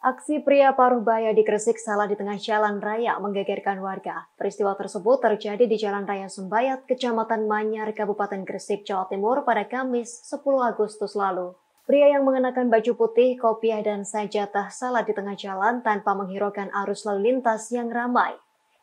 Aksi pria paruh baya di Gresik salah di tengah jalan raya menggegerkan warga. Peristiwa tersebut terjadi di Jalan Raya Sembayat, Kecamatan Manyar, Kabupaten Gresik, Jawa Timur pada Kamis 10 Agustus lalu. Pria yang mengenakan baju putih, kopiah, dan sajadah salah di tengah jalan tanpa menghiraukan arus lalu lintas yang ramai.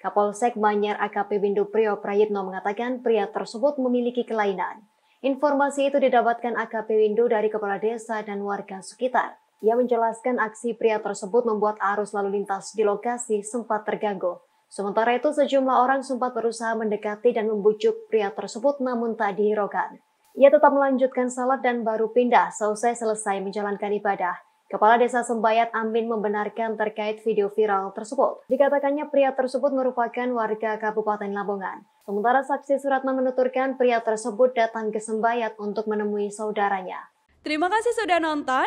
Kapolsek Manyar AKP Windu Prio Prayitno mengatakan pria tersebut memiliki kelainan. Informasi itu didapatkan AKP Windu dari kepala desa dan warga sekitar. Ia menjelaskan aksi pria tersebut membuat arus lalu lintas di lokasi sempat terganggu. Sementara itu sejumlah orang sempat berusaha mendekati dan membujuk pria tersebut namun tak dihiraukan. Ia tetap melanjutkan salat dan baru pindah selesai selesai menjalankan ibadah. Kepala Desa Sembayat Amin membenarkan terkait video viral tersebut. Dikatakannya pria tersebut merupakan warga Kabupaten Lamongan. Sementara saksi surat menuturkan pria tersebut datang ke Sembayat untuk menemui saudaranya. Terima kasih sudah nonton.